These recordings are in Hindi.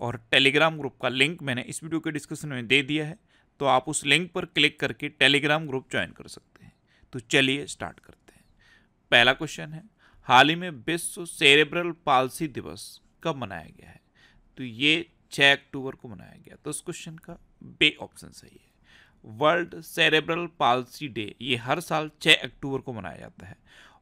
और टेलीग्राम ग्रुप का लिंक मैंने इस वीडियो के डिस्क्रिप्शन में दे दिया है तो आप उस लिंक पर क्लिक करके टेलीग्राम ग्रुप ज्वाइन कर सकते हैं तो चलिए स्टार्ट करते हैं पहला क्वेश्चन है हाल ही में विश्व सेरेब्रल पालसी दिवस कब मनाया गया है तो ये छः अक्टूबर को मनाया गया तो इस क्वेश्चन का बे ऑप्शन सही है वर्ल्ड सेरेब्रल पालसी डे ये हर साल छः अक्टूबर को मनाया जाता है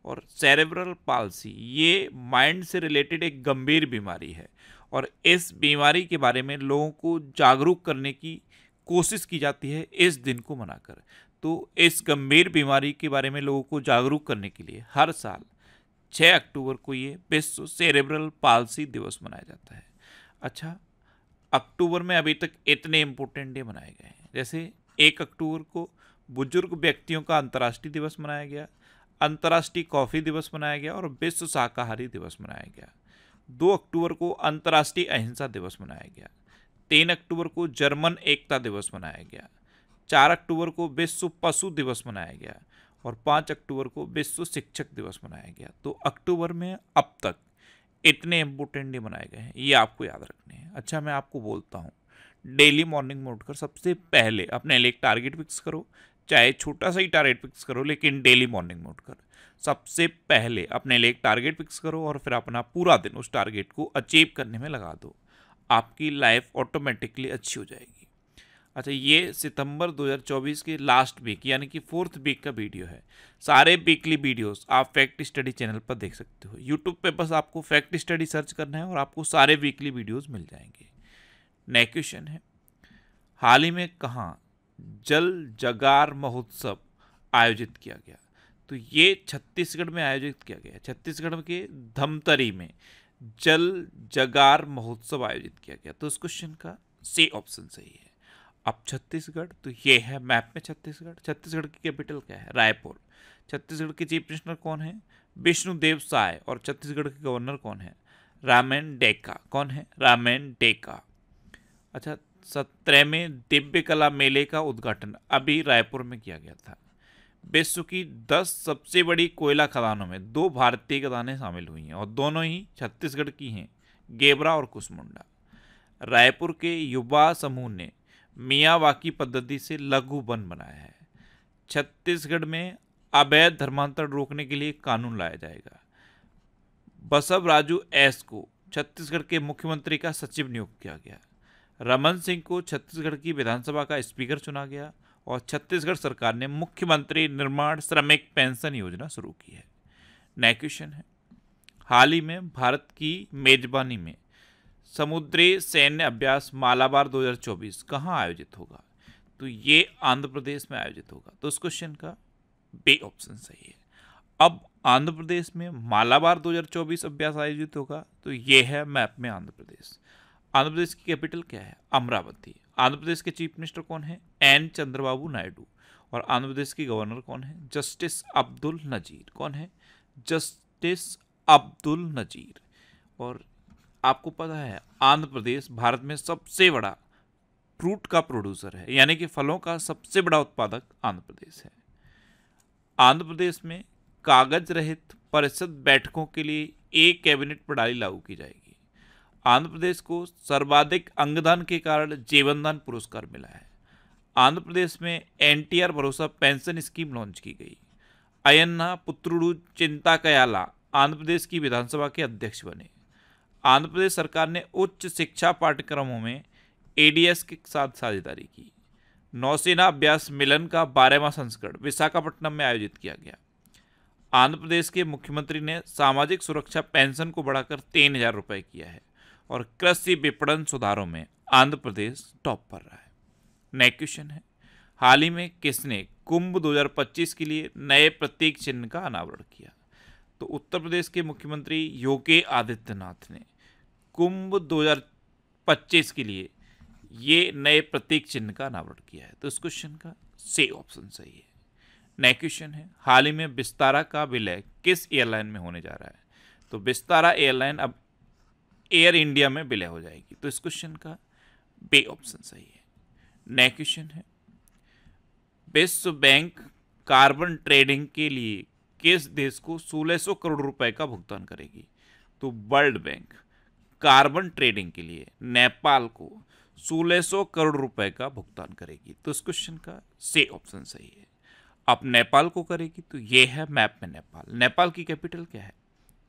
और सेरेब्रल पालसी ये माइंड से रिलेटेड एक गंभीर बीमारी है और इस बीमारी के बारे में लोगों को जागरूक करने की कोशिश की जाती है इस दिन को मनाकर तो इस गंभीर बीमारी के बारे में लोगों को जागरूक करने के लिए हर साल 6 अक्टूबर को ये विश्व सेरेब्रल पालसी दिवस मनाया जाता है अच्छा अक्टूबर में अभी तक इतने इम्पोर्टेंट डे मनाए गए हैं जैसे एक अक्टूबर को बुजुर्ग व्यक्तियों का अंतर्राष्ट्रीय दिवस मनाया गया अंतर्राष्ट्रीय कॉफ़ी दिवस मनाया गया और विश्व शाकाहारी दिवस मनाया गया दो अक्टूबर को अंतर्राष्ट्रीय अहिंसा दिवस मनाया गया तीन अक्टूबर को जर्मन एकता दिवस मनाया गया चार अक्टूबर को विश्व पशु दिवस मनाया गया और पाँच अक्टूबर को विश्व शिक्षक दिवस मनाया गया तो अक्टूबर में अब तक इतने इम्पोर्टेंट डे मनाए गए हैं ये आपको याद रखने हैं अच्छा मैं आपको बोलता हूँ डेली मॉर्निंग में उठकर सबसे पहले अपने एक टारगेट फिक्स करो चाहे छोटा सा ही टारगेट फिक्स करो लेकिन डेली मॉर्निंग में उठकर सबसे पहले अपने लिए एक टारगेट फिक्स करो और फिर अपना पूरा दिन उस टारगेट को अचीव करने में लगा दो आपकी लाइफ ऑटोमेटिकली अच्छी हो जाएगी अच्छा ये सितंबर 2024 के लास्ट वीक यानी कि फोर्थ वीक का वीडियो है सारे वीकली वीडियोस आप फैक्ट स्टडी चैनल पर देख सकते हो यूट्यूब पे बस आपको फैक्ट स्टडी सर्च करना है और आपको सारे वीकली वीडियोस मिल जाएंगे नेक्स्ट क्वेश्चन है हाल ही में कहाँ जल जगार महोत्सव आयोजित किया गया तो ये छत्तीसगढ़ में आयोजित किया गया छत्तीसगढ़ के धमतरी में जल जगार महोत्सव आयोजित किया गया तो इस क्वेश्चन का सी ऑप्शन सही है अब छत्तीसगढ़ तो ये है मैप में छत्तीसगढ़ छत्तीसगढ़ की कैपिटल क्या है रायपुर छत्तीसगढ़ के चीफ मिनिस्टर कौन है विष्णुदेव साय और छत्तीसगढ़ के गवर्नर कौन है रामेन डेका कौन है रामेन डेका अच्छा सत्रहवें दिव्य कला मेले का उद्घाटन अभी रायपुर में किया गया था विश्व की दस सबसे बड़ी कोयला खदानों में दो भारतीय खदानें शामिल हुई हैं और दोनों ही छत्तीसगढ़ की हैं गेबरा और कुसमुंडा रायपुर के युवा समूह ने मियावाकी पद्धति से लघु वन बनाया है छत्तीसगढ़ में अवैध धर्मांतरण रोकने के लिए कानून लाया जाएगा बसव राजू एस को छत्तीसगढ़ के मुख्यमंत्री का सचिव नियुक्त किया गया रमन सिंह को छत्तीसगढ़ की विधानसभा का स्पीकर चुना गया और छत्तीसगढ़ सरकार ने मुख्यमंत्री निर्माण श्रमिक पेंशन योजना शुरू की है नया क्वेश्चन है हाल ही में भारत की मेजबानी में समुद्री सैन्य अभ्यास मालाबार 2024 कहाँ आयोजित होगा तो ये आंध्र प्रदेश में आयोजित होगा तो उस क्वेश्चन का बे ऑप्शन सही है अब आंध्र प्रदेश में मालाबार 2024 अभ्यास आयोजित होगा तो ये है मैप में आंध्र प्रदेश आंध्र प्रदेश की कैपिटल क्या है अमरावती आंध्र प्रदेश के चीफ मिनिस्टर कौन है एन चंद्रबाबू नायडू और आंध्र प्रदेश की गवर्नर कौन है जस्टिस अब्दुल नजीर कौन है जस्टिस अब्दुल नजीर और आपको पता है आंध्र प्रदेश भारत में सबसे बड़ा फ्रूट का प्रोड्यूसर है यानी कि फलों का सबसे बड़ा उत्पादक आंध्र प्रदेश है आंध्र प्रदेश में कागज रहित परिषद बैठकों के लिए एक कैबिनेट प्रणाली लागू की जाएगी आंध्र प्रदेश को सर्वाधिक अंगदान के कारण जीवनदान पुरस्कार मिला है आंध्र प्रदेश में एनटीआर भरोसा पेंशन स्कीम लॉन्च की गई अयन्ना पुत्रुडू चिंता कयाला आंध्र प्रदेश की विधानसभा के अध्यक्ष बने आंध्र प्रदेश सरकार ने उच्च शिक्षा पाठ्यक्रमों में एडीएस के साथ साझेदारी की नौसेना अभ्यास मिलन का बारहवा संस्करण विशाखापट्टनम में आयोजित किया गया आंध्र प्रदेश के मुख्यमंत्री ने सामाजिक सुरक्षा पेंशन को बढ़ाकर तीन हजार रुपये किया है और कृषि विपणन सुधारों में आंध्र प्रदेश टॉप पर रहा है नए क्वेश्चन है हाल ही में किसने कुंभ 2025 के लिए नए प्रतीक चिन्ह का अनावरण किया तो उत्तर प्रदेश के मुख्यमंत्री योगी आदित्यनाथ ने कुंभ 2025 के लिए ये नए प्रतीक चिन्ह का अनावरण किया है तो इस क्वेश्चन का से ऑप्शन सही है नए क्वेश्चन है हाल ही में विस्तारा का विलय किस एयरलाइन में होने जा रहा है तो विस्तारा एयरलाइन अब एयर इंडिया में विलय हो जाएगी तो इस क्वेश्चन का बे ऑप्शन सही है नेक्स्ट क्वेश्चन है विश्व बैंक कार्बन ट्रेडिंग के लिए किस देश को 1600 करोड़ रुपए का भुगतान करेगी तो वर्ल्ड बैंक कार्बन ट्रेडिंग के लिए नेपाल को 1600 करोड़ रुपए का भुगतान करेगी तो इस क्वेश्चन का से ऑप्शन सही है अब नेपाल को करेगी तो ये है मैप में नेपाल नेपाल की कैपिटल क्या है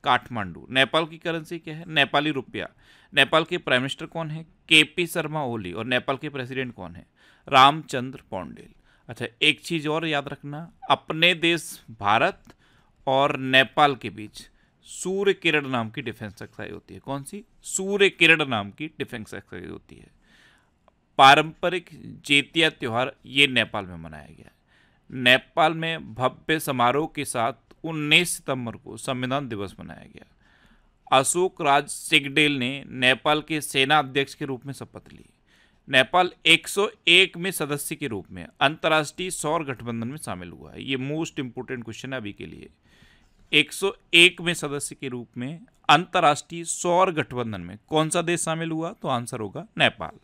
काठमांडू नेपाल की करेंसी क्या है नेपाली रुपया नेपाल के प्राइम मिनिस्टर कौन है के पी शर्मा ओली और नेपाल के प्रेसिडेंट कौन है रामचंद्र पौंडेल अच्छा एक चीज़ और याद रखना अपने देश भारत और नेपाल के बीच सूर्य किरण नाम की डिफेंस एक्सरसाइज होती है कौन सी सूर्य किरण नाम की डिफेंस एक्सरसाइज होती है पारंपरिक जेतिया त्यौहार ये नेपाल में मनाया गया नेपाल में भव्य समारोह के साथ 19 सितंबर को संविधान दिवस मनाया गया अशोक राज सिगडेल ने नेपाल के सेना अध्यक्ष के रूप में शपथ ली नेपाल 101 में सदस्य के रूप में अंतर्राष्ट्रीय सौर गठबंधन में शामिल हुआ है ये मोस्ट इंपोर्टेंट क्वेश्चन है अभी के लिए 101 में सदस्य के रूप में अंतर्राष्ट्रीय सौर गठबंधन में कौन सा देश शामिल हुआ तो आंसर होगा नेपाल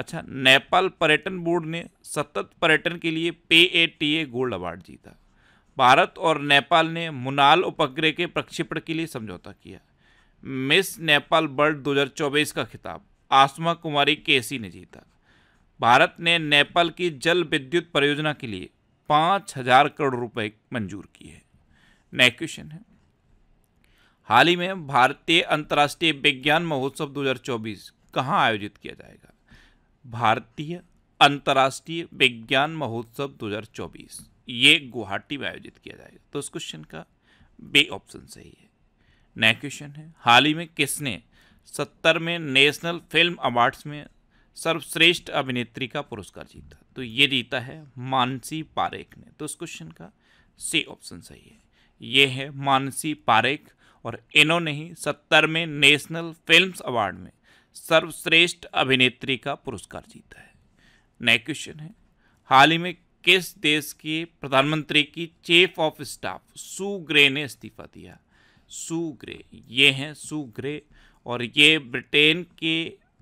अच्छा नेपाल पर्यटन बोर्ड ने सतत पर्यटन के लिए पे ए गोल्ड अवार्ड जीता भारत और नेपाल ने मुनाल उपग्रह के प्रक्षेपण के लिए समझौता किया मिस नेपाल वर्ल्ड 2024 का खिताब आसमा कुमारी केसी ने जीता भारत ने नेपाल की जल विद्युत परियोजना के लिए पाँच हजार करोड़ रुपए मंजूर किए हैं नेक्स्ट क्वेश्चन है हाल ही में भारतीय अंतर्राष्ट्रीय विज्ञान महोत्सव 2024 कहां आयोजित किया जाएगा भारतीय अंतर्राष्ट्रीय विज्ञान महोत्सव 2024 ये गुवाहाटी में आयोजित किया जाएगा तो उस क्वेश्चन का बे ऑप्शन सही है नया क्वेश्चन है हाल ही में किसने सत्तर में नेशनल फिल्म अवार्ड्स में सर्वश्रेष्ठ अभिनेत्री का पुरस्कार जीता तो ये जीता है मानसी पारेख ने तो उस क्वेश्चन का सी ऑप्शन सही है ये है मानसी पारेख और इन्होंने ही सत्तर में नेशनल फिल्म्स अवार्ड में सर्वश्रेष्ठ अभिनेत्री का पुरस्कार जीता है नया क्वेश्चन है हाल ही में किस देश के प्रधानमंत्री की चीफ ऑफ स्टाफ सुग्रे ने इस्तीफा दिया सुग्रे ये हैं सुग्रे और ये ब्रिटेन के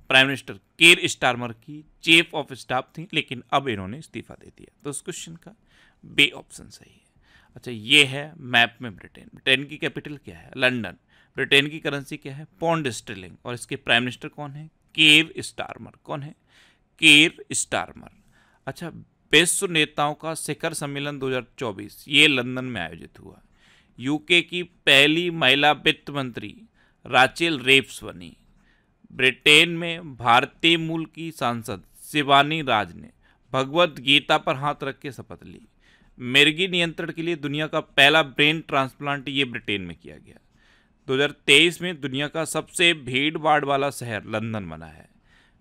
प्राइम मिनिस्टर केर स्टारमर की चीफ ऑफ स्टाफ थी लेकिन अब इन्होंने इस्तीफा दे दिया तो उस क्वेश्चन का बे ऑप्शन सही है अच्छा ये है मैप में ब्रिटेन ब्रिटेन की कैपिटल क्या है लंडन ब्रिटेन की करेंसी क्या है पौंड स्टेलिंग और इसके प्राइम मिनिस्टर कौन है केर स्टारमर कौन है केर स्टारमर अच्छा विश्व नेताओं का शिखर सम्मेलन 2024 ये लंदन में आयोजित हुआ यूके की पहली महिला वित्त मंत्री राचेल रेप्स बनी ब्रिटेन में भारतीय मूल की सांसद शिवानी राज ने भगवत गीता पर हाथ रख के शपथ ली मिर्गी नियंत्रण के लिए दुनिया का पहला ब्रेन ट्रांसप्लांट ये ब्रिटेन में किया गया 2023 में दुनिया का सबसे भीड़ भाड़ वाला शहर लंदन बना है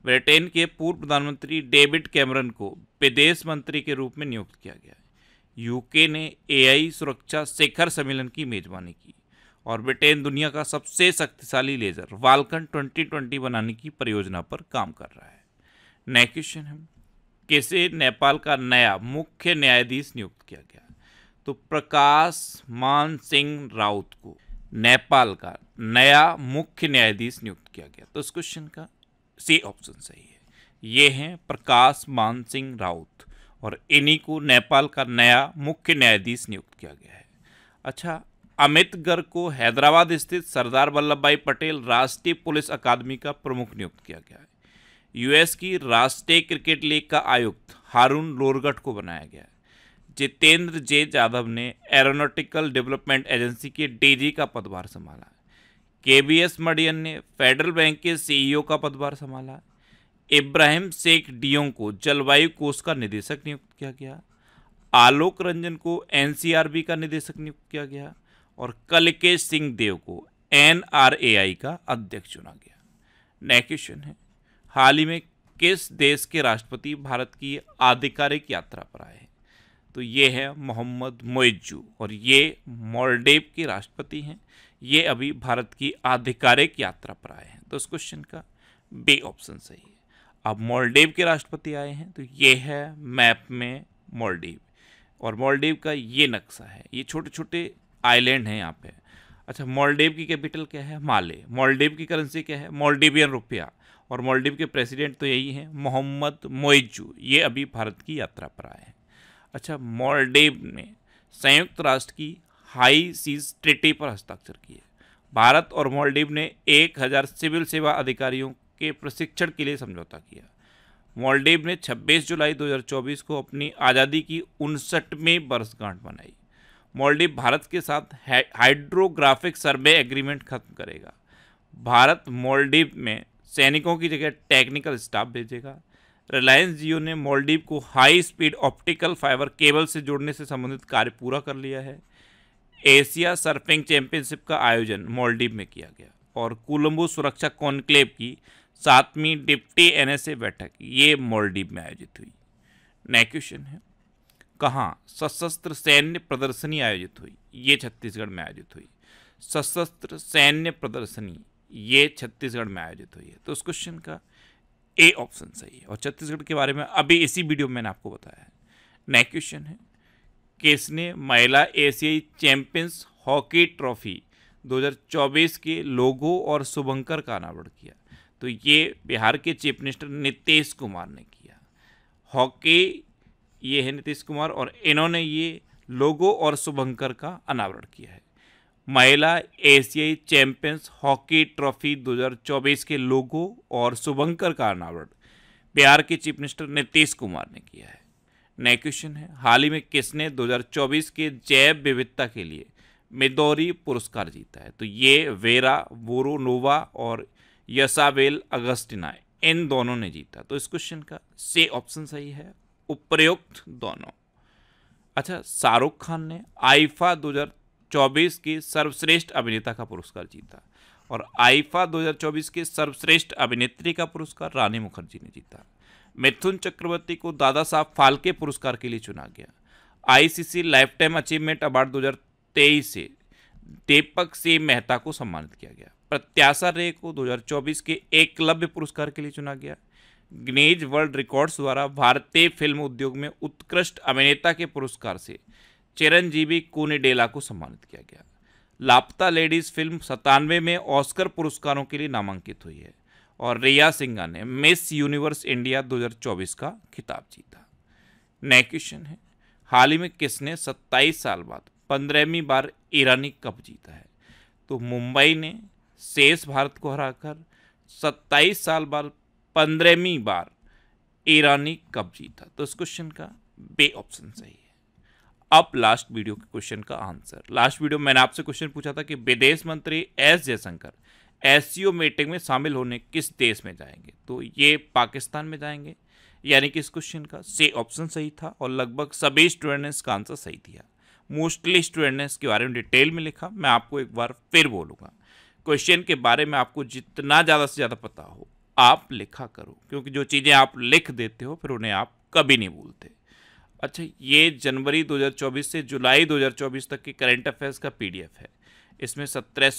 ब्रिटेन के पूर्व प्रधानमंत्री डेविड कैमरन को विदेश मंत्री के रूप में नियुक्त किया गया है यूके ने एआई सुरक्षा शिखर सम्मेलन की मेजबानी की और ब्रिटेन दुनिया का सबसे शक्तिशाली लेजर वालकन 2020 बनाने की परियोजना पर काम कर रहा है नए क्वेश्चन है कैसे नेपाल का नया मुख्य न्यायाधीश नियुक्त किया गया तो प्रकाश मान सिंह राउत को नेपाल का नया मुख्य न्यायाधीश नियुक्त किया गया तो इस क्वेश्चन का सी ऑप्शन सही है ये हैं प्रकाश मान सिंह राउत और इन्हीं को नेपाल का नया मुख्य न्यायाधीश नियुक्त किया गया है अच्छा अमित गर्ग को हैदराबाद स्थित सरदार वल्लभ भाई पटेल राष्ट्रीय पुलिस अकादमी का प्रमुख नियुक्त किया गया है यूएस की राष्ट्रीय क्रिकेट लीग का आयुक्त हारून लोरगट को बनाया गया है जितेंद्र जे यादव ने एरोनोटिकल डेवलपमेंट एजेंसी के डीजी का पदभार संभाला है के बी एस मडियन ने फेडरल बैंक के सीईओ का पदभार संभाला इब्राहिम शेख डियोंग को जलवायु कोष का निदेशक नियुक्त किया गया आलोक रंजन को एनसीआरबी का निदेशक नियुक्त किया गया और कलकेश सिंह देव को एनआरएआई का अध्यक्ष चुना गया नेक्स्ट क्वेश्चन है हाल ही में किस देश के राष्ट्रपति भारत की आधिकारिक यात्रा पर आए हैं तो ये है मोहम्मद मोइजू और ये मॉलडेव के राष्ट्रपति हैं ये अभी भारत की आधिकारिक यात्रा पर आए हैं तो इस क्वेश्चन का बे ऑप्शन सही है अब मॉलडीव के राष्ट्रपति आए हैं तो ये है मैप में मॉलडीव और मॉलडीव का ये नक्शा है ये छोटे छोटे आइलैंड हैं यहाँ पे अच्छा मॉलडेव की कैपिटल क्या है माले मॉलडीव की करेंसी क्या है मोलडेवियन रुपया और मोलडीव के प्रेसिडेंट तो यही हैं मोहम्मद मोइजू ये अभी भारत की यात्रा पर आए हैं अच्छा मॉलडीव में संयुक्त राष्ट्र की हाई सीज ट्रिटी पर हस्ताक्षर किए भारत और मालदीव ने एक हज़ार सिविल सेवा अधिकारियों के प्रशिक्षण के लिए समझौता किया मालदीव ने 26 जुलाई 2024 को अपनी आज़ादी की उनसठवीं वर्षगांठ मनाई मालदीव भारत के साथ हाइड्रोग्राफिक सर्वे एग्रीमेंट खत्म करेगा भारत मालदीव में सैनिकों की जगह टेक्निकल स्टाफ भेजेगा रिलायंस जियो ने मालदीव को high speed optical fibre cable से जोड़ने से संबंधित कार्य पूरा कर लिया है एशिया सर्फिंग चैंपियनशिप का आयोजन मॉलडीव में किया गया और कोलंबो सुरक्षा कॉन्क्लेव की सातवीं डिप्टी एनएसए बैठक ये मॉलडीव में आयोजित हुई नेक्स्ट क्वेश्चन है कहाँ सशस्त्र सैन्य प्रदर्शनी आयोजित हुई ये छत्तीसगढ़ में आयोजित हुई सशस्त्र सैन्य प्रदर्शनी ये छत्तीसगढ़ में आयोजित हुई है तो उस क्वेश्चन का ए ऑप्शन सही है और छत्तीसगढ़ के बारे में अभी इसी वीडियो में मैंने आपको बताया है नेक्स्ट क्वेश्चन है किसने महिला एशियाई चैंपियंस हॉकी ट्रॉफी 2024 के लोगो और शुभंकर का अनावरण किया तो ये बिहार के चीफ मिनिस्टर नीतीश कुमार ने किया हॉकी ये है नीतीश कुमार और इन्होंने ये लोगो और शुभंकर का अनावरण किया है महिला एशियाई चैंपियंस हॉकी ट्रॉफी 2024 के लोगो और शुभंकर का अनावरण बिहार के चीफ मिनिस्टर नीतीश कुमार ने किया है नए क्वेश्चन है हाल ही में किसने 2024 के जैव विविधता के लिए मिदोरी पुरस्कार जीता है तो ये वेरा वोरोनोवा और यसावेल अगस्टिना इन दोनों ने जीता तो इस क्वेश्चन का से ऑप्शन सही है उपयुक्त दोनों अच्छा शाहरुख खान ने आईफा 2024 के सर्वश्रेष्ठ अभिनेता का पुरस्कार जीता और आईफा 2024 के सर्वश्रेष्ठ अभिनेत्री का पुरस्कार रानी मुखर्जी ने जीता मिथुन चक्रवर्ती को दादा साहब फाल्के पुरस्कार के लिए चुना गया ICC lifetime achievement award 2023 से दीपक सिंह मेहता को सम्मानित किया गया प्रत्याशा रे को 2024 के एकलव्य पुरस्कार के लिए चुना गया ग्नेज वर्ल्ड रिकॉर्ड्स द्वारा भारतीय फिल्म उद्योग में उत्कृष्ट अभिनेता के पुरस्कार से चिरंजीवी कोनेडेला को सम्मानित किया गया लापता लेडीज फिल्म सतानवे में ऑस्कर पुरस्कारों के लिए नामांकित हुई है और रिया सिंघा ने मिस यूनिवर्स इंडिया 2024 का खिताब जीता नया क्वेश्चन है हाल ही में किसने 27 साल बाद पंद्रहवीं बार ईरानी कप जीता है तो मुंबई ने शेष भारत को हराकर 27 साल बाद पंद्रहवीं बार ईरानी कप जीता तो इस क्वेश्चन का बे ऑप्शन सही है अब लास्ट वीडियो के क्वेश्चन का आंसर लास्ट वीडियो मैंने आपसे क्वेश्चन पूछा था कि विदेश मंत्री एस जयशंकर एस मीटिंग में शामिल होने किस देश में जाएंगे तो ये पाकिस्तान में जाएंगे यानी कि इस क्वेश्चन का से ऑप्शन सही था और लगभग सभी स्टूडेंट ने इसका आंसर सही दिया मोस्टली स्टूडेंट ने इसके बारे में डिटेल में लिखा मैं आपको एक बार फिर बोलूँगा क्वेश्चन के बारे में आपको जितना ज़्यादा से ज़्यादा पता हो आप लिखा करो क्योंकि जो चीज़ें आप लिख देते हो फिर उन्हें आप कभी नहीं भूलते अच्छा ये जनवरी 2024 से जुलाई 2024 तक के करंट अफेयर्स का पीडीएफ है इसमें सत्रह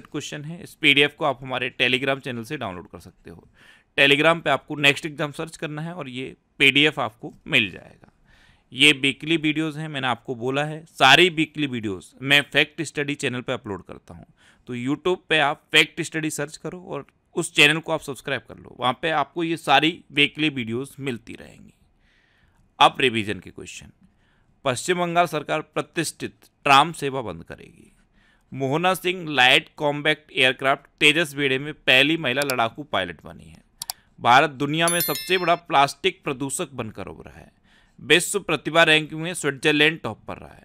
क्वेश्चन है इस पी को आप हमारे टेलीग्राम चैनल से डाउनलोड कर सकते हो टेलीग्राम पे आपको नेक्स्ट एग्ज़ाम सर्च करना है और ये पीडीएफ आपको मिल जाएगा ये वीकली वीडियोस हैं मैंने आपको बोला है सारी वीकली वीडियोस मैं फैक्ट स्टडी चैनल पे अपलोड करता हूँ तो यूट्यूब पे आप फैक्ट स्टडी सर्च करो और उस चैनल को आप सब्सक्राइब कर लो वहाँ पे आपको ये सारी वीकली वीडियोज़ मिलती रहेंगी अब रिविज़न के क्वेश्चन पश्चिम बंगाल सरकार प्रतिष्ठित ट्राम सेवा बंद करेगी Mohana Singh light combat aircraft Tejas बेड़े में पहली महिला लड़ाकू पायलट बनी है भारत दुनिया में सबसे बड़ा प्लास्टिक प्रदूषक बनकर उभरा है विश्व प्रतिभा रैंकिंग में स्विट्जरलैंड टॉप पर रहा है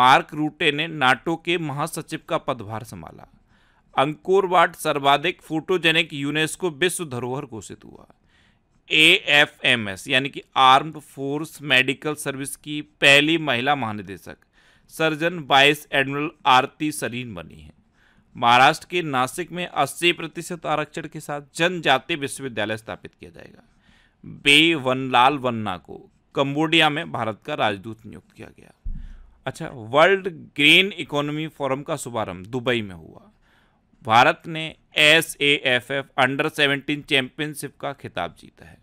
मार्क रूटे ने नाटो के महासचिव का पदभार संभाला अंकोरवाट सर्वाधिक फोटोजेनिक यूनेस्को विश्व धरोहर घोषित हुआ ए एफ एम एस यानी कि आर्म्ड फोर्स मेडिकल सर्विस की पहली महिला महानिदेशक surgeon vice admiral Aarti Sarin बनी है महाराष्ट्र के नासिक में 80 प्रतिशत आरक्षण के साथ जनजातीय विश्वविद्यालय स्थापित किया जाएगा बे वनलाल वन्ना को कंबोडिया में भारत का राजदूत नियुक्त किया गया अच्छा वर्ल्ड ग्रीन इकोनॉमी फोरम का शुभारंभ दुबई में हुआ भारत ने S A F F under seventeen championship का खिताब जीता है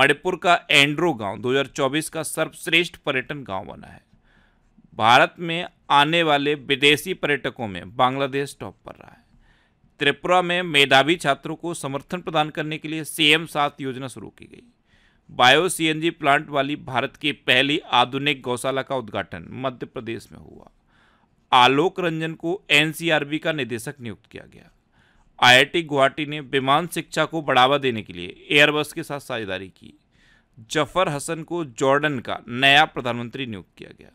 मणिपुर का एंड्रो गांव 2024 का सर्वश्रेष्ठ पर्यटन गांव बना है भारत में आने वाले विदेशी पर्यटकों में बांग्लादेश टॉप पर रहा है त्रिपुरा में मेधावी छात्रों को समर्थन प्रदान करने के लिए सीएम सात योजना शुरू की गई बायो सीएनजी प्लांट वाली भारत की पहली आधुनिक गौशाला का उद्घाटन मध्य प्रदेश में हुआ आलोक रंजन को एनसीआरबी का निदेशक नियुक्त किया गया आईआईटी गुवाहाटी ने विमान शिक्षा को बढ़ावा देने के लिए एयरबस के साथ साझेदारी की जफर हसन को जॉर्डन का नया प्रधानमंत्री नियुक्त किया गया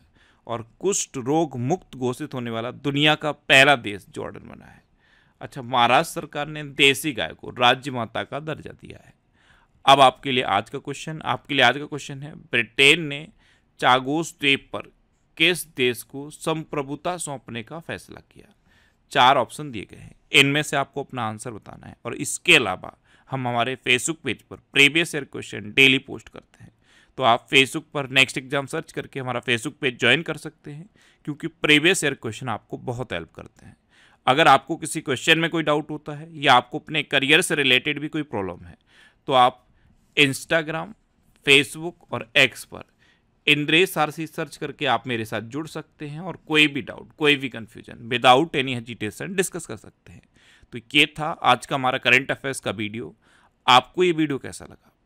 और कुष्ठ रोग मुक्त घोषित होने वाला दुनिया का पहला देश जॉर्डन बना है अच्छा महाराष्ट्र सरकार ने देसी गाय को राज्य माता का दर्जा दिया है अब आपके लिए आज का क्वेश्चन आपके लिए आज का क्वेश्चन है ब्रिटेन ने चागोस द्वीप पर किस देश को संप्रभुता सौंपने का फैसला किया चार ऑप्शन दिए गए हैं इनमें से आपको अपना आंसर बताना है और इसके अलावा हम हमारे फेसबुक पेज पर previous year question daily post करते हैं तो आप फेसबुक पर नेक्स्ट एग्जाम सर्च करके हमारा फेसबुक पेज ज्वाइन कर सकते हैं क्योंकि प्रीवियस ईयर क्वेश्चन आपको बहुत हेल्प करते हैं अगर आपको किसी क्वेश्चन में कोई डाउट होता है या आपको अपने करियर से रिलेटेड भी कोई प्रॉब्लम है तो आप इंस्टाग्राम फेसबुक और एक्स पर इंद्रेश आर सी सर्च करके आप मेरे साथ जुड़ सकते हैं और कोई भी डाउट कोई भी confusion without any hesitation discuss कर सकते हैं तो ये था आज का हमारा करंट अफेयर्स का वीडियो आपको ये वीडियो कैसा लगा